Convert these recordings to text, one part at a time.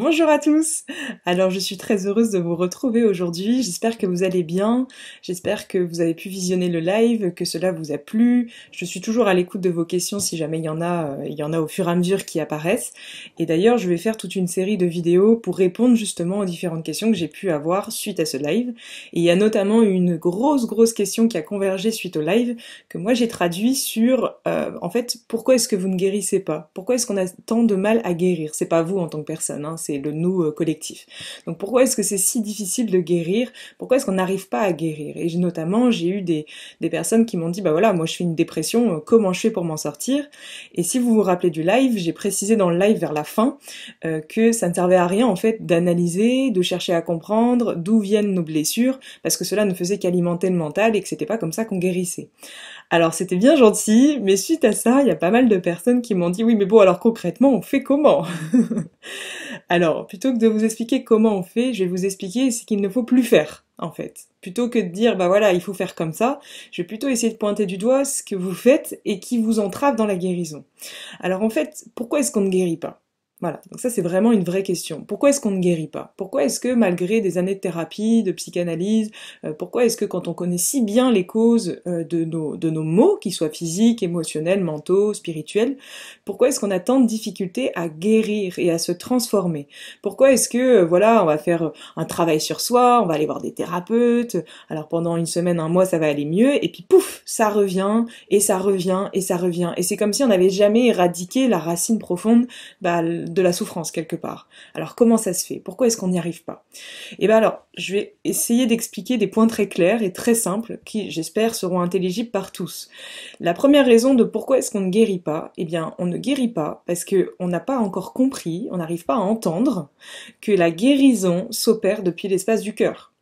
Bonjour à tous Alors je suis très heureuse de vous retrouver aujourd'hui, j'espère que vous allez bien, j'espère que vous avez pu visionner le live, que cela vous a plu, je suis toujours à l'écoute de vos questions si jamais il y en a, euh, il y en a au fur et à mesure qui apparaissent, et d'ailleurs je vais faire toute une série de vidéos pour répondre justement aux différentes questions que j'ai pu avoir suite à ce live, et il y a notamment une grosse grosse question qui a convergé suite au live, que moi j'ai traduit sur, euh, en fait, pourquoi est-ce que vous ne guérissez pas Pourquoi est-ce qu'on a tant de mal à guérir C'est pas vous en tant que personne, hein, c'est le nous euh, collectif. Donc pourquoi est-ce que c'est si difficile de guérir Pourquoi est-ce qu'on n'arrive pas à guérir Et notamment, j'ai eu des, des personnes qui m'ont dit, bah voilà, moi je fais une dépression, euh, comment je fais pour m'en sortir Et si vous vous rappelez du live, j'ai précisé dans le live vers la fin euh, que ça ne servait à rien en fait d'analyser, de chercher à comprendre d'où viennent nos blessures, parce que cela ne faisait qu'alimenter le mental et que c'était pas comme ça qu'on guérissait. Alors c'était bien gentil, mais suite à ça, il y a pas mal de personnes qui m'ont dit oui mais bon alors concrètement on fait comment Alors plutôt que de vous expliquer comment on fait, je vais vous expliquer ce qu'il ne faut plus faire en fait. Plutôt que de dire bah voilà il faut faire comme ça, je vais plutôt essayer de pointer du doigt ce que vous faites et qui vous entrave dans la guérison. Alors en fait, pourquoi est-ce qu'on ne guérit pas voilà, donc ça c'est vraiment une vraie question. Pourquoi est-ce qu'on ne guérit pas Pourquoi est-ce que malgré des années de thérapie, de psychanalyse, euh, pourquoi est-ce que quand on connaît si bien les causes euh, de, nos, de nos maux, qu'ils soient physiques, émotionnels, mentaux, spirituels, pourquoi est-ce qu'on a tant de difficultés à guérir et à se transformer Pourquoi est-ce que, euh, voilà, on va faire un travail sur soi, on va aller voir des thérapeutes, alors pendant une semaine, un mois ça va aller mieux, et puis pouf, ça revient, et ça revient, et ça revient. Et c'est comme si on n'avait jamais éradiqué la racine profonde bah, de la souffrance quelque part. Alors comment ça se fait Pourquoi est-ce qu'on n'y arrive pas Eh bien alors, je vais essayer d'expliquer des points très clairs et très simples qui, j'espère, seront intelligibles par tous. La première raison de pourquoi est-ce qu'on ne guérit pas, eh bien on ne guérit pas parce qu'on n'a pas encore compris, on n'arrive pas à entendre que la guérison s'opère depuis l'espace du cœur.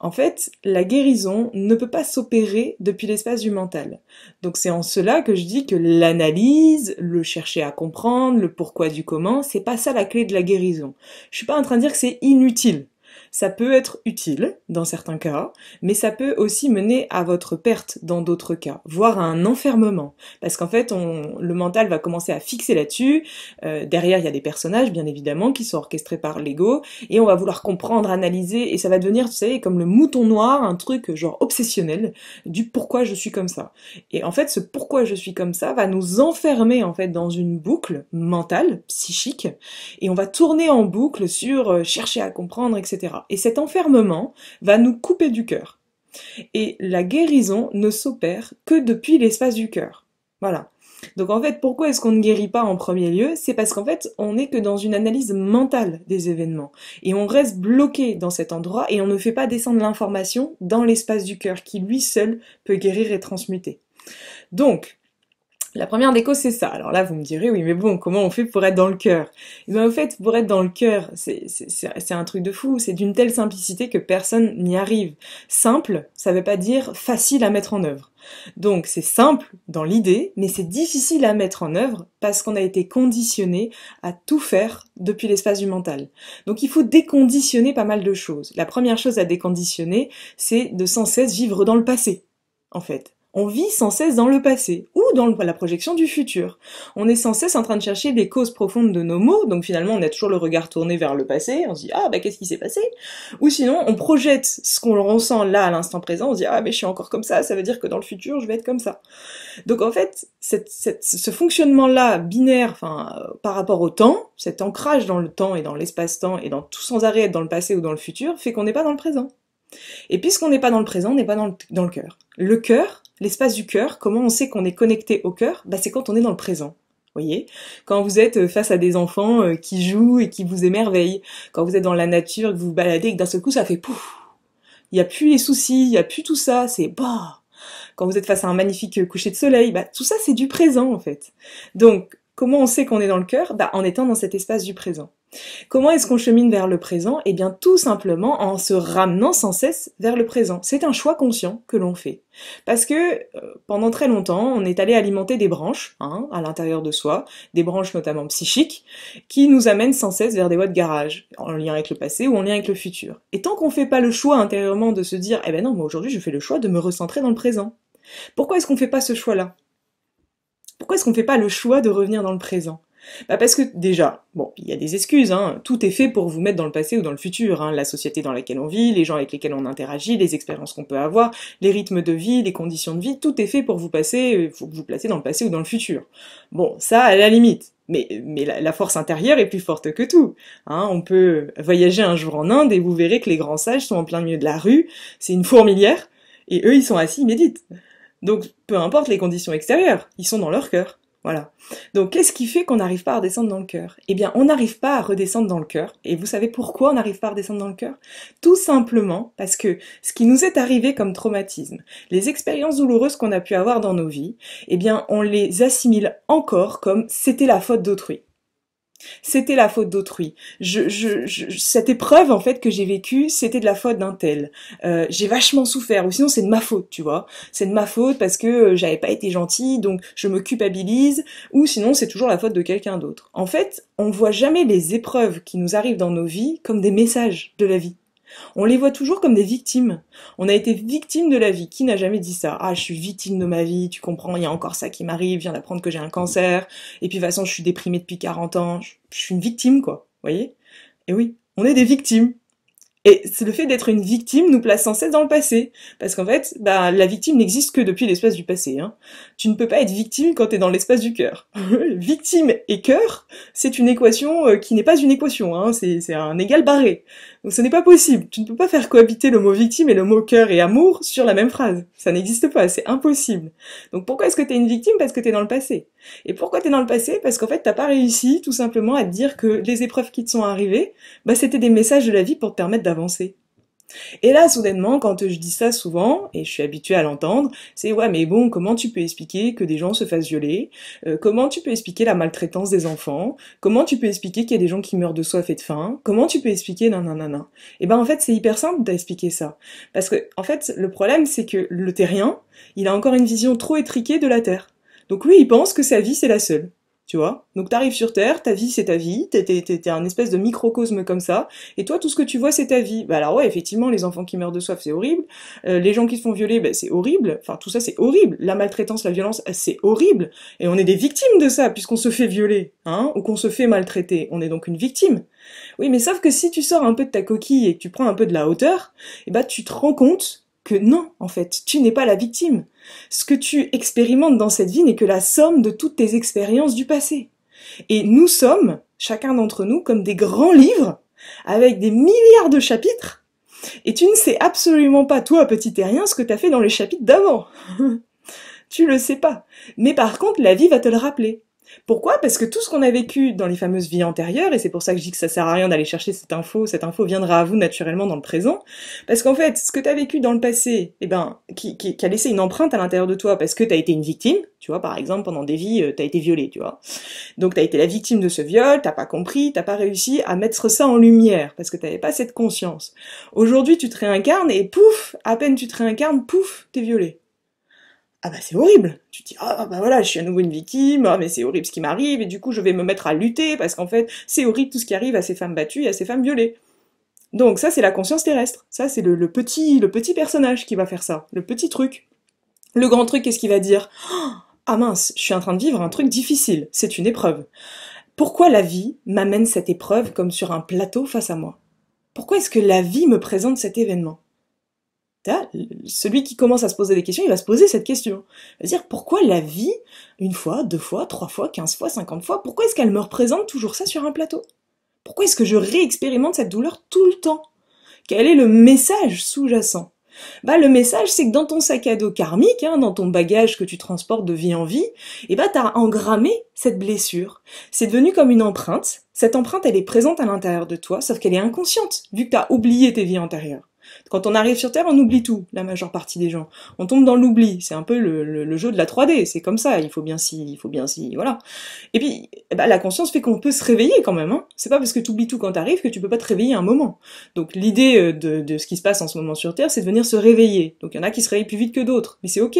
En fait, la guérison ne peut pas s'opérer depuis l'espace du mental. Donc c'est en cela que je dis que l'analyse, le chercher à comprendre, le pourquoi du comment, c'est pas ça la clé de la guérison. Je suis pas en train de dire que c'est inutile. Ça peut être utile dans certains cas, mais ça peut aussi mener à votre perte dans d'autres cas, voire à un enfermement, parce qu'en fait, on, le mental va commencer à fixer là-dessus. Euh, derrière, il y a des personnages, bien évidemment, qui sont orchestrés par l'ego, et on va vouloir comprendre, analyser, et ça va devenir, tu sais, comme le mouton noir, un truc genre obsessionnel du pourquoi je suis comme ça. Et en fait, ce pourquoi je suis comme ça va nous enfermer en fait dans une boucle mentale, psychique, et on va tourner en boucle sur euh, chercher à comprendre, etc. Et cet enfermement va nous couper du cœur. Et la guérison ne s'opère que depuis l'espace du cœur. Voilà. Donc en fait, pourquoi est-ce qu'on ne guérit pas en premier lieu C'est parce qu'en fait, on n'est que dans une analyse mentale des événements. Et on reste bloqué dans cet endroit et on ne fait pas descendre l'information dans l'espace du cœur qui lui seul peut guérir et transmuter. Donc, la première déco, c'est ça. Alors là, vous me direz, oui, mais bon, comment on fait pour être dans le cœur eh ben, au fait, pour être dans le cœur, c'est un truc de fou. C'est d'une telle simplicité que personne n'y arrive. Simple, ça veut pas dire facile à mettre en œuvre. Donc, c'est simple dans l'idée, mais c'est difficile à mettre en œuvre parce qu'on a été conditionné à tout faire depuis l'espace du mental. Donc, il faut déconditionner pas mal de choses. La première chose à déconditionner, c'est de sans cesse vivre dans le passé, en fait on vit sans cesse dans le passé ou dans la projection du futur. On est sans cesse en train de chercher des causes profondes de nos maux, donc finalement on a toujours le regard tourné vers le passé, on se dit ah bah qu'est-ce qui s'est passé Ou sinon on projette ce qu'on ressent là à l'instant présent, on se dit ah mais je suis encore comme ça, ça veut dire que dans le futur je vais être comme ça. Donc en fait ce fonctionnement-là binaire, enfin euh, par rapport au temps, cet ancrage dans le temps et dans l'espace-temps et dans tout sans arrêt dans le passé ou dans le futur, fait qu'on n'est pas dans le présent. Et puisqu'on n'est pas dans le présent, on n'est pas dans le, dans le cœur. Le cœur, l'espace du cœur, comment on sait qu'on est connecté au cœur bah, C'est quand on est dans le présent. Voyez quand vous êtes euh, face à des enfants euh, qui jouent et qui vous émerveillent, quand vous êtes dans la nature, que vous vous baladez et que d'un seul coup ça fait pouf Il n'y a plus les soucis, il n'y a plus tout ça, c'est bah Quand vous êtes face à un magnifique euh, coucher de soleil, bah, tout ça c'est du présent en fait. Donc, comment on sait qu'on est dans le cœur bah, En étant dans cet espace du présent. Comment est-ce qu'on chemine vers le présent Eh bien tout simplement en se ramenant sans cesse vers le présent. C'est un choix conscient que l'on fait. Parce que euh, pendant très longtemps, on est allé alimenter des branches hein, à l'intérieur de soi, des branches notamment psychiques, qui nous amènent sans cesse vers des voies de garage, en lien avec le passé ou en lien avec le futur. Et tant qu'on ne fait pas le choix intérieurement de se dire Eh ben non, moi aujourd'hui je fais le choix de me recentrer dans le présent. Pourquoi est-ce qu'on ne fait pas ce choix-là Pourquoi est-ce qu'on ne fait pas le choix de revenir dans le présent bah Parce que déjà, bon, il y a des excuses, hein, tout est fait pour vous mettre dans le passé ou dans le futur, hein. la société dans laquelle on vit, les gens avec lesquels on interagit, les expériences qu'on peut avoir, les rythmes de vie, les conditions de vie, tout est fait pour vous passer, euh, vous placer dans le passé ou dans le futur. Bon, ça, à la limite, mais, mais la, force intérieure est plus forte que tout. Hein, on peut voyager un jour en Inde et vous verrez que les grands sages sont en plein milieu de la rue, c'est une fourmilière, et eux ils sont assis, ils méditent. Donc peu importe les conditions extérieures, ils sont dans leur cœur. Voilà. Donc qu'est-ce qui fait qu'on n'arrive pas à redescendre dans le cœur Eh bien, on n'arrive pas à redescendre dans le cœur. Et vous savez pourquoi on n'arrive pas à redescendre dans le cœur Tout simplement parce que ce qui nous est arrivé comme traumatisme, les expériences douloureuses qu'on a pu avoir dans nos vies, eh bien, on les assimile encore comme c'était la faute d'autrui. C'était la faute d'autrui. Je, je, je, cette épreuve en fait que j'ai vécue, c'était de la faute d'un tel. Euh, j'ai vachement souffert, ou sinon c'est de ma faute, tu vois. C'est de ma faute parce que euh, j'avais pas été gentille, donc je me culpabilise, ou sinon c'est toujours la faute de quelqu'un d'autre. En fait, on voit jamais les épreuves qui nous arrivent dans nos vies comme des messages de la vie. On les voit toujours comme des victimes. On a été victime de la vie. Qui n'a jamais dit ça Ah, je suis victime de ma vie, tu comprends, il y a encore ça qui m'arrive, viens d'apprendre que j'ai un cancer, et puis de toute façon, je suis déprimée depuis 40 ans. Je, suis une victime, quoi. Vous voyez Et oui, on est des victimes. Et le fait d'être une victime nous place sans cesse dans le passé. Parce qu'en fait, bah, la victime n'existe que depuis l'espace du passé. Hein. Tu ne peux pas être victime quand tu es dans l'espace du cœur. victime et cœur, c'est une équation euh, qui n'est pas une équation, hein. c'est un égal barré. Donc ce n'est pas possible. Tu ne peux pas faire cohabiter le mot victime et le mot cœur et amour sur la même phrase. Ça n'existe pas, c'est impossible. Donc pourquoi est-ce que tu es une victime Parce que es dans le passé. Et pourquoi es dans le passé Parce qu'en fait t'as pas réussi tout simplement à te dire que les épreuves qui te sont arrivées, bah c'était des messages de la vie pour te permettre d'avancer. Et là, soudainement, quand je dis ça souvent, et je suis habituée à l'entendre, c'est ouais, mais bon, comment tu peux expliquer que des gens se fassent violer euh, Comment tu peux expliquer la maltraitance des enfants Comment tu peux expliquer qu'il y a des gens qui meurent de soif et de faim Comment tu peux expliquer non, nan nan nan Et eh ben en fait, c'est hyper simple d'expliquer ça, parce que en fait, le problème, c'est que le terrien, il a encore une vision trop étriquée de la terre. Donc lui, il pense que sa vie c'est la seule tu vois. Donc t'arrives sur Terre, ta vie c'est ta vie, t'es un espèce de microcosme comme ça, et toi tout ce que tu vois c'est ta vie. Bah alors ouais, effectivement, les enfants qui meurent de soif c'est horrible, euh, les gens qui se font violer, bah, c'est horrible, enfin tout ça c'est horrible, la maltraitance, la violence, c'est horrible, et on est des victimes de ça, puisqu'on se fait violer, hein, ou qu'on se fait maltraiter, on est donc une victime. Oui, mais sauf que si tu sors un peu de ta coquille et que tu prends un peu de la hauteur, et eh bah tu te rends compte que non, en fait, tu n'es pas la victime. Ce que tu expérimentes dans cette vie n'est que la somme de toutes tes expériences du passé. Et nous sommes, chacun d'entre nous, comme des grands livres, avec des milliards de chapitres, et tu ne sais absolument pas, toi, petit terrien, ce que tu as fait dans les chapitres d'avant. tu le sais pas. Mais par contre, la vie va te le rappeler. Pourquoi Parce que tout ce qu'on a vécu dans les fameuses vies antérieures, et c'est pour ça que je dis que ça sert à rien d'aller chercher cette info, cette info viendra à vous naturellement dans le présent, parce qu'en fait, ce que tu as vécu dans le passé, eh ben, qui, qui, a laissé une empreinte à l'intérieur de toi parce que tu as été une victime, tu vois, par exemple, pendant des vies, euh, tu as été violée, tu vois. Donc tu as été la victime de ce viol, t'as pas compris, t'as pas réussi à mettre ça en lumière, parce que tu n'avais pas cette conscience. Aujourd'hui, tu te réincarnes et pouf, à peine tu te réincarnes, pouf, t'es violée ah bah c'est horrible. Tu dis ah bah voilà, je suis à nouveau une victime, ah, mais c'est horrible ce qui m'arrive et du coup je vais me mettre à lutter parce qu'en fait, c'est horrible tout ce qui arrive à ces femmes battues et à ces femmes violées. Donc ça c'est la conscience terrestre. Ça c'est le, petit le petit personnage qui va faire ça, le petit truc. Le grand truc qu'est-ce qu'il va dire Ah mince, je suis en train de vivre un truc difficile, c'est une épreuve. Pourquoi la vie m'amène cette épreuve comme sur un plateau face à moi Pourquoi est-ce que la vie me présente cet événement celui qui commence à se poser des questions, il va se poser cette question. Il va dire pourquoi la vie, une fois, deux fois, trois fois, quinze fois, cinquante fois, pourquoi est-ce qu'elle me représente toujours ça sur un plateau Pourquoi est-ce que je réexpérimente cette douleur tout le temps Quel est le message sous-jacent bah, le message, c'est que dans ton sac à dos karmique, hein, dans ton bagage que tu transportes de vie en vie, et eh bah, t'as engrammé cette blessure. C'est devenu comme une empreinte. Cette empreinte, elle est présente à l'intérieur de toi, sauf qu'elle est inconsciente, vu que t'as oublié tes vies antérieures. Quand on arrive sur Terre, on oublie tout, la majeure partie des gens. On tombe dans l'oubli. C'est un peu le, jeu de la 3D. C'est comme ça. Il faut bien si, il faut bien si, voilà. Et puis, eh ben, la conscience fait qu'on peut se réveiller quand même. Hein. C'est pas parce que tu oublies tout quand t'arrives que tu peux pas te réveiller un moment. Donc l'idée euh, de, ce qui se passe en ce moment sur Terre, c'est de venir se réveiller. Donc il y en a qui se réveillent plus vite que d'autres, mais c'est ok.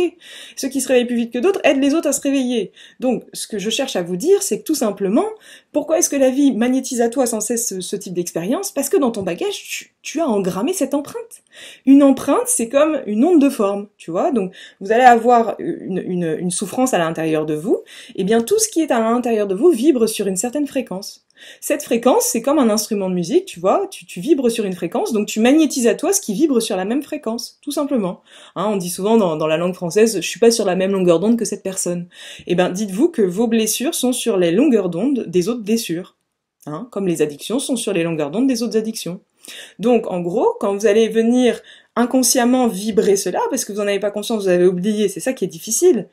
Ceux qui se réveillent plus vite que d'autres aident les autres à se réveiller. Donc ce que je cherche à vous dire, c'est que tout simplement, pourquoi est-ce que la vie magnétise à toi sans cesse ce, ce type d'expérience Parce que dans ton bagage, tu tu as engrammé cette empreinte. Une empreinte, c'est comme une onde de forme, tu vois. Donc, vous allez avoir une, souffrance à l'intérieur de vous. Et eh bien, tout ce qui est à l'intérieur de vous vibre sur une certaine fréquence. Cette fréquence, c'est comme un instrument de musique, tu vois, tu, vibres sur une fréquence, donc tu magnétises à toi ce qui vibre sur la même fréquence, tout simplement. Hein, on dit souvent dans, la langue française, je suis pas sur la même longueur d'onde que cette personne. Eh bien, dites-vous que vos blessures sont sur les longueurs d'onde des autres blessures. Hein, comme les addictions sont sur les longueurs d'onde des autres addictions. Donc en gros, quand vous allez venir inconsciemment vibrer cela parce que vous n'en avez pas conscience, vous avez oublié, c'est ça qui est difficile.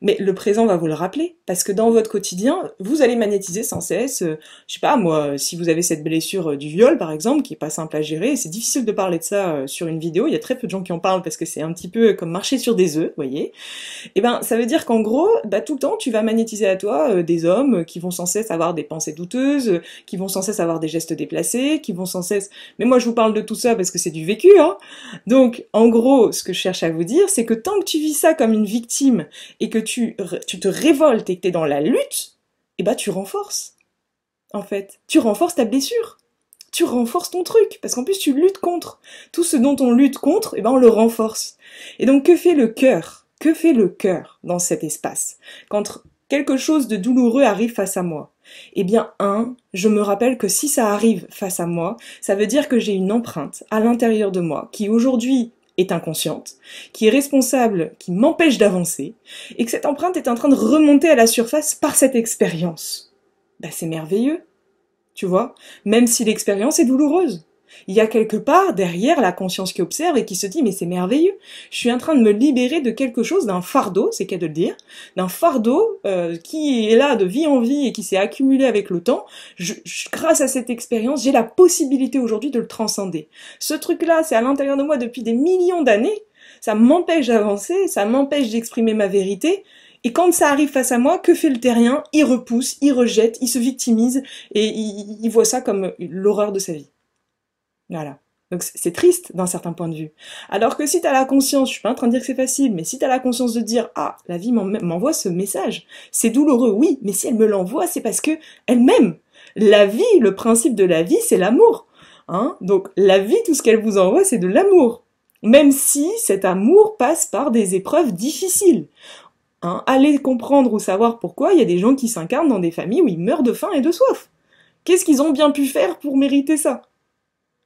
Mais le présent va vous le rappeler parce que dans votre quotidien, vous allez magnétiser sans cesse, euh, je sais pas moi, si vous avez cette blessure euh, du viol par exemple qui est pas simple à gérer, c'est difficile de parler de ça euh, sur une vidéo, il y a très peu de gens qui en parlent parce que c'est un petit peu comme marcher sur des œufs, vous voyez. Et eh ben ça veut dire qu'en gros, bah, tout le temps tu vas magnétiser à toi des hommes qui vont sans cesse avoir des pensées douteuses, qui vont sans cesse avoir des gestes déplacés, qui vont sans cesse Mais moi je vous parle de tout ça parce que c'est du vécu hein. Donc, en gros, ce que je cherche à vous dire, c'est que tant que tu vis ça comme une victime et que tu, tu te révoltes et que tu es dans la lutte, et eh ben, tu renforces. En fait, tu renforces ta blessure. Tu renforces ton truc, parce qu'en plus tu luttes contre. Tout ce dont on lutte contre, et eh ben on le renforce. Et donc que fait le cœur Que fait le cœur dans cet espace Quand quelque chose de douloureux arrive face à moi, eh bien, un, je me rappelle que si ça arrive face à moi, ça veut dire que j'ai une empreinte à l'intérieur de moi qui aujourd'hui est inconsciente, qui est responsable, qui m'empêche d'avancer, et que cette empreinte est en train de remonter à la surface par cette expérience. Bah, c'est merveilleux, tu vois, même si l'expérience est douloureuse. Il y a quelque part derrière la conscience qui observe et qui se dit mais c'est merveilleux, je suis en train de me libérer de quelque chose, d'un fardeau, c'est qu'à de le dire, d'un fardeau euh, qui est là de vie en vie et qui s'est accumulé avec le temps. grâce à cette expérience, j'ai la possibilité aujourd'hui de le transcender. Ce truc-là, c'est à l'intérieur de moi depuis des millions d'années. Ça m'empêche d'avancer, ça m'empêche d'exprimer ma vérité, et quand ça arrive face à moi, que fait le terrien Il repousse, il rejette, il se victimise et il voit ça comme l'horreur de sa vie. Voilà. Donc c'est triste d'un certain point de vue. Alors que si tu as la conscience, je suis pas en train de dire que c'est facile, mais si tu as la conscience de dire ah, la vie m'envoie ce message, c'est douloureux, oui, mais si elle me l'envoie, c'est parce que elle m'aime. La vie, le principe de la vie, c'est l'amour. Hein Donc la vie, tout ce qu'elle vous envoie, c'est de l'amour. Même si cet amour passe par des épreuves difficiles. Hein Allez comprendre ou savoir pourquoi il y a des gens qui s'incarnent dans des familles où ils meurent de faim et de soif. Qu'est-ce qu'ils ont bien pu faire pour mériter ça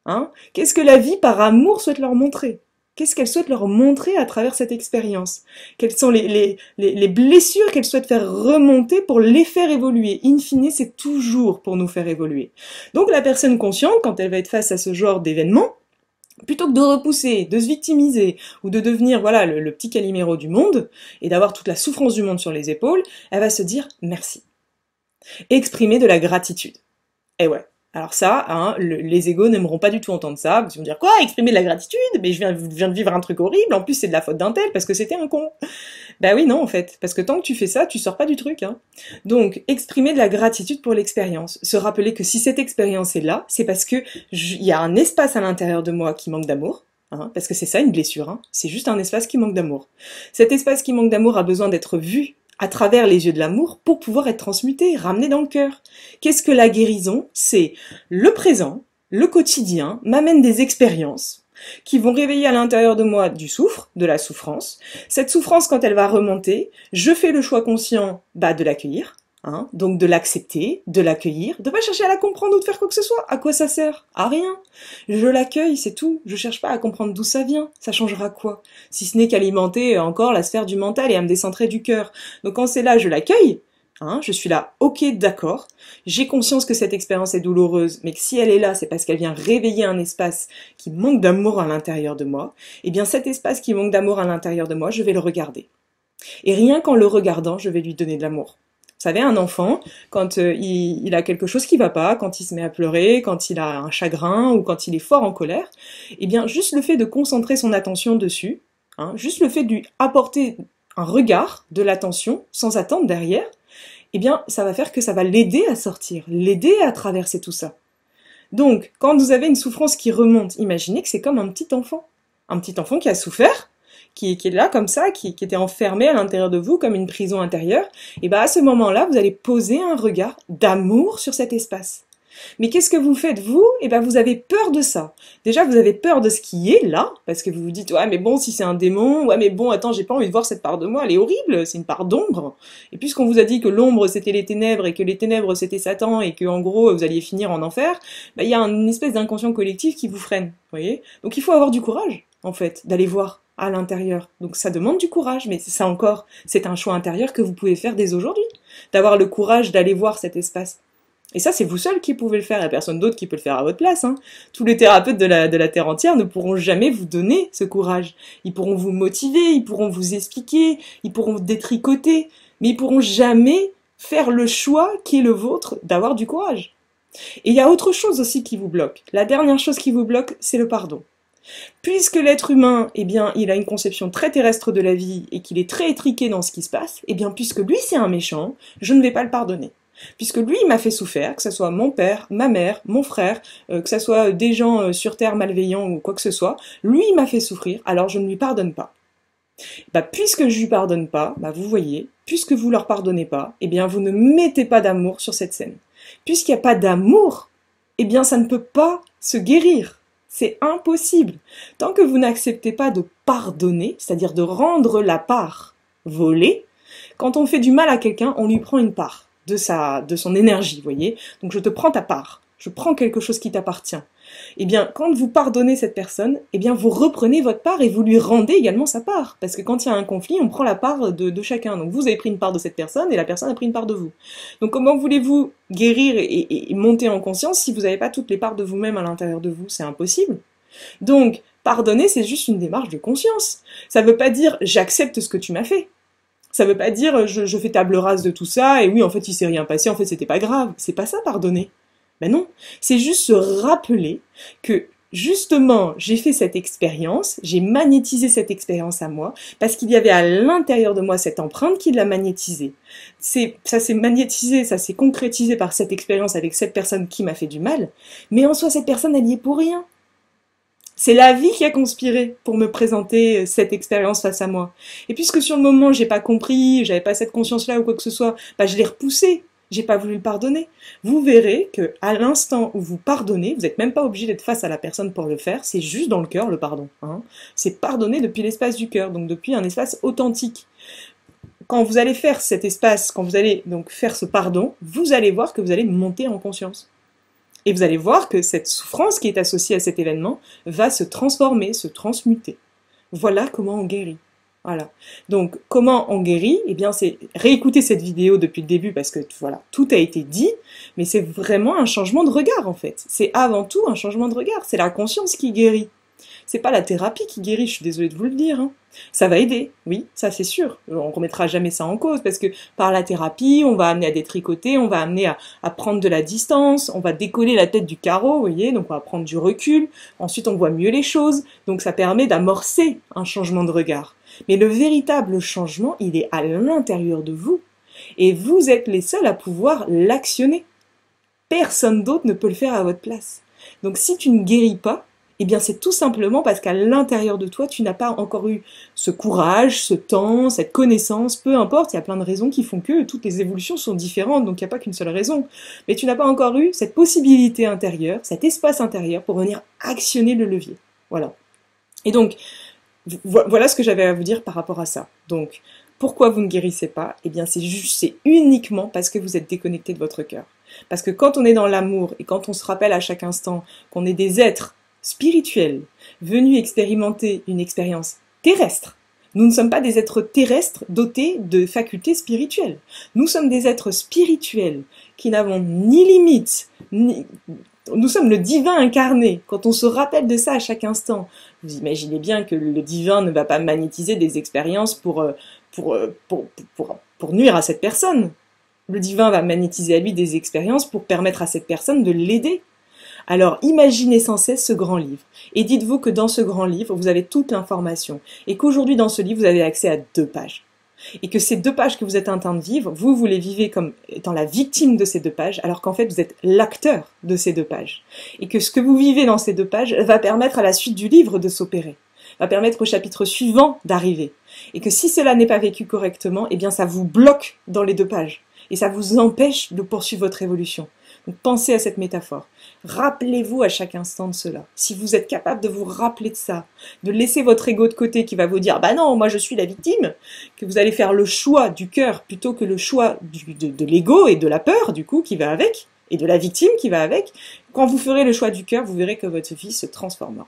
Hein Qu'est-ce que la vie par amour souhaite leur montrer Qu'est-ce qu'elle souhaite leur montrer à travers cette expérience Quelles sont les, les, les, blessures qu'elle souhaite faire remonter pour les faire évoluer In fine, c'est toujours pour nous faire évoluer. Donc la personne consciente, quand elle va être face à ce genre d'événement, plutôt que de repousser, de se victimiser ou de devenir voilà le, petit caliméro du monde et d'avoir toute la souffrance du monde sur les épaules, elle va se dire merci. Exprimer de la gratitude. Eh ouais, alors ça, hein, les égaux n'aimeront pas du tout entendre ça, Ils vont dire quoi, exprimer de la gratitude, mais je viens, de vivre un truc horrible, en plus c'est de la faute d'un tel parce que c'était un con. Bah ben oui, non en fait, parce que tant que tu fais ça, tu sors pas du truc. Hein. Donc exprimer de la gratitude pour l'expérience, se rappeler que si cette expérience est là, c'est parce que il y a un espace à l'intérieur de moi qui manque d'amour, hein, parce que c'est ça une blessure, hein. c'est juste un espace qui manque d'amour. Cet espace qui manque d'amour a besoin d'être vu à travers les yeux de l'amour pour pouvoir être transmuté, ramené dans le cœur. Qu'est-ce que la guérison C'est le présent, le quotidien, m'amène des expériences qui vont réveiller à l'intérieur de moi du souffre, de la souffrance. Cette souffrance, quand elle va remonter, je fais le choix conscient bah, de l'accueillir, Hein. Donc de l'accepter, de l'accueillir, de ne pas chercher à la comprendre ou de faire quoi que ce soit. À quoi ça sert À rien. Je l'accueille, c'est tout. Je cherche pas à comprendre d'où ça vient. Ça changera quoi Si ce n'est qu'alimenter encore la sphère du mental et à me décentrer du cœur. Donc quand c'est là, je l'accueille. Hein. je suis là, ok, d'accord. J'ai conscience que cette expérience est douloureuse, mais que si elle est là, c'est parce qu'elle vient réveiller un espace qui manque d'amour à l'intérieur de moi. Et eh bien cet espace qui manque d'amour à l'intérieur de moi, je vais le regarder. Et rien qu'en le regardant, je vais lui donner de l'amour savez, un enfant, quand euh, il, a quelque chose qui va pas, quand il se met à pleurer, quand il a un chagrin ou quand il est fort en colère, eh bien, juste le fait de concentrer son attention dessus, hein, juste le fait de lui apporter un regard de l'attention sans attendre derrière, eh bien, ça va faire que ça va l'aider à sortir, l'aider à traverser tout ça. Donc, quand vous avez une souffrance qui remonte, imaginez que c'est comme un petit enfant. Un petit enfant qui a souffert, qui, est là comme ça, qui, était enfermé à l'intérieur de vous comme une prison intérieure, et bien à ce moment-là, vous allez poser un regard d'amour sur cet espace. Mais qu'est-ce que vous faites vous Eh bien vous avez peur de ça. Déjà vous avez peur de ce qui est là, parce que vous vous dites ouais mais bon si c'est un démon, ouais mais bon attends j'ai pas envie de voir cette part de moi, elle est horrible, c'est une part d'ombre. Et puisqu'on vous a dit que l'ombre c'était les ténèbres et que les ténèbres c'était Satan et que en gros vous alliez finir en enfer, ben, il y a une espèce d'inconscient collectif qui vous freine, voyez. Donc il faut avoir du courage en fait d'aller voir à l'intérieur. Donc ça demande du courage, mais ça encore, c'est un choix intérieur que vous pouvez faire dès aujourd'hui, d'avoir le courage d'aller voir cet espace. Et ça, c'est vous seul qui pouvez le faire, il personne d'autre qui peut le faire à votre place. Hein. Tous les thérapeutes de la, Terre entière ne pourront jamais vous donner ce courage. Ils pourront vous motiver, ils pourront vous expliquer, ils pourront vous détricoter, mais ils pourront jamais faire le choix qui est le vôtre d'avoir du courage. Et il y a autre chose aussi qui vous bloque. La dernière chose qui vous bloque, c'est le pardon. Puisque l'être humain, eh bien, il a une conception très terrestre de la vie et qu'il est très étriqué dans ce qui se passe, eh bien, puisque lui c'est un méchant, je ne vais pas le pardonner. Puisque lui m'a fait souffrir, que ce soit mon père, ma mère, mon frère, euh, que ce soit euh, des gens euh, sur Terre malveillants ou quoi que ce soit, lui m'a fait souffrir, alors je ne lui pardonne pas. Bah, puisque je lui pardonne pas, bah, vous voyez, puisque vous ne leur pardonnez pas, eh bien, vous ne mettez pas d'amour sur cette scène. Puisqu'il n'y a pas d'amour, eh bien, ça ne peut pas se guérir. C'est impossible. Tant que vous n'acceptez pas de pardonner, c'est-à-dire de rendre la part volée, quand on fait du mal à quelqu'un, on lui prend une part de sa, de son énergie, voyez. Donc je te prends ta part. Je prends quelque chose qui t'appartient eh bien, quand vous pardonnez cette personne, eh bien, vous reprenez votre part et vous lui rendez également sa part. Parce que quand il y a un conflit, on prend la part de, chacun. Donc, vous avez pris une part de cette personne et la personne a pris une part de vous. Donc, comment voulez-vous guérir et, monter en conscience si vous n'avez pas toutes les parts de vous-même à l'intérieur de vous C'est impossible. Donc, pardonner, c'est juste une démarche de conscience. Ça ne veut pas dire j'accepte ce que tu m'as fait. Ça ne veut pas dire je, je fais table rase de tout ça et oui, en fait, il s'est rien passé, en fait, c'était pas grave. C'est pas ça, pardonner. Ben non, c'est juste se rappeler que justement, j'ai fait cette expérience, j'ai magnétisé cette expérience à moi, parce qu'il y avait à l'intérieur de moi cette empreinte qui l'a magnétisée. C'est, ça s'est magnétisé, ça s'est concrétisé par cette expérience avec cette personne qui m'a fait du mal, mais en soi, cette personne, elle n'y est pour rien. C'est la vie qui a conspiré pour me présenter euh, cette expérience face à moi. Et puisque sur le moment, j'ai pas compris, j'avais pas cette conscience-là ou quoi que ce soit, bah, je l'ai repoussée. J'ai pas voulu le pardonner. Vous verrez que à l'instant où vous pardonnez, vous n'êtes même pas obligé d'être face à la personne pour le faire, c'est juste dans le cœur le pardon. Hein. C'est pardonner depuis l'espace du cœur, donc depuis un espace authentique. Quand vous allez faire cet espace, quand vous allez donc faire ce pardon, vous allez voir que vous allez monter en conscience. Et vous allez voir que cette souffrance qui est associée à cet événement va se transformer, se transmuter. Voilà comment on guérit. Voilà. Donc, comment on guérit Eh bien, c'est réécouter cette vidéo depuis le début parce que voilà, tout a été dit, mais c'est vraiment un changement de regard en fait. C'est avant tout un changement de regard. C'est la conscience qui guérit. C'est pas la thérapie qui guérit, je suis désolée de vous le dire. Hein. Ça va aider, oui, ça c'est sûr. On remettra jamais ça en cause parce que par la thérapie, on va amener à détricoter, on va amener à, à prendre de la distance, on va décoller la tête du carreau, vous voyez, donc on va prendre du recul. Ensuite, on voit mieux les choses, donc ça permet d'amorcer un changement de regard. Mais le véritable changement, il est à l'intérieur de vous. Et vous êtes les seuls à pouvoir l'actionner. Personne d'autre ne peut le faire à votre place. Donc si tu ne guéris pas, eh bien c'est tout simplement parce qu'à l'intérieur de toi, tu n'as pas encore eu ce courage, ce temps, cette connaissance, peu importe, il y a plein de raisons qui font que toutes les évolutions sont différentes, donc il n'y a pas qu'une seule raison. Mais tu n'as pas encore eu cette possibilité intérieure, cet espace intérieur pour venir actionner le levier. Voilà. Et donc, voilà ce que j'avais à vous dire par rapport à ça. Donc, pourquoi vous ne guérissez pas Eh bien, c'est juste, c'est uniquement parce que vous êtes déconnecté de votre cœur. Parce que quand on est dans l'amour et quand on se rappelle à chaque instant qu'on est des êtres spirituels venus expérimenter une expérience terrestre, nous ne sommes pas des êtres terrestres dotés de facultés spirituelles. Nous sommes des êtres spirituels qui n'avons ni limites ni, nous sommes le divin incarné. Quand on se rappelle de ça à chaque instant, vous imaginez bien que le divin ne va pas magnétiser des expériences pour, euh, euh, pour, pour, pour, nuire à cette personne. Le divin va magnétiser à lui des expériences pour permettre à cette personne de l'aider. Alors imaginez sans cesse ce grand livre et dites-vous que dans ce grand livre, vous avez toute l'information et qu'aujourd'hui dans ce livre, vous avez accès à deux pages et que ces deux pages que vous êtes en train de vivre, vous, vous les vivez comme étant la victime de ces deux pages, alors qu'en fait, vous êtes l'acteur de ces deux pages. Et que ce que vous vivez dans ces deux pages va permettre à la suite du livre de s'opérer, va permettre au chapitre suivant d'arriver. Et que si cela n'est pas vécu correctement, eh bien, ça vous bloque dans les deux pages. Et ça vous empêche de poursuivre votre évolution. Donc pensez à cette métaphore. Rappelez-vous à chaque instant de cela. Si vous êtes capable de vous rappeler de ça, de laisser votre ego de côté qui va vous dire bah non, moi je suis la victime, que vous allez faire le choix du cœur plutôt que le choix de, de l'ego et de la peur du coup qui va avec et de la victime qui va avec. Quand vous ferez le choix du cœur, vous verrez que votre vie se transformera.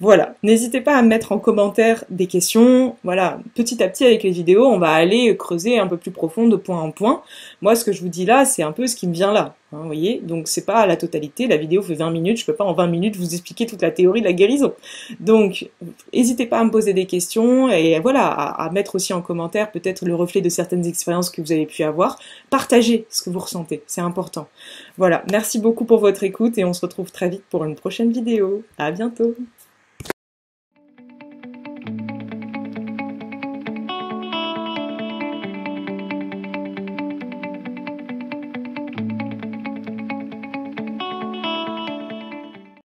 Voilà, n'hésitez pas à mettre en commentaire des questions. Voilà, petit à petit avec les vidéos, on va aller creuser un peu plus profond de point en point. Moi, ce que je vous dis là, c'est un peu ce qui me vient là. Hein, vous voyez Donc c'est pas la totalité, la vidéo fait 20 minutes, je peux pas en 20 minutes vous expliquer toute la théorie de la guérison. Donc n'hésitez pas à me poser des questions et voilà, à, à mettre aussi en commentaire peut-être le reflet de certaines expériences que vous avez pu avoir. Partagez ce que vous ressentez, c'est important. Voilà, merci beaucoup pour votre écoute et on se retrouve très vite pour une prochaine vidéo. À bientôt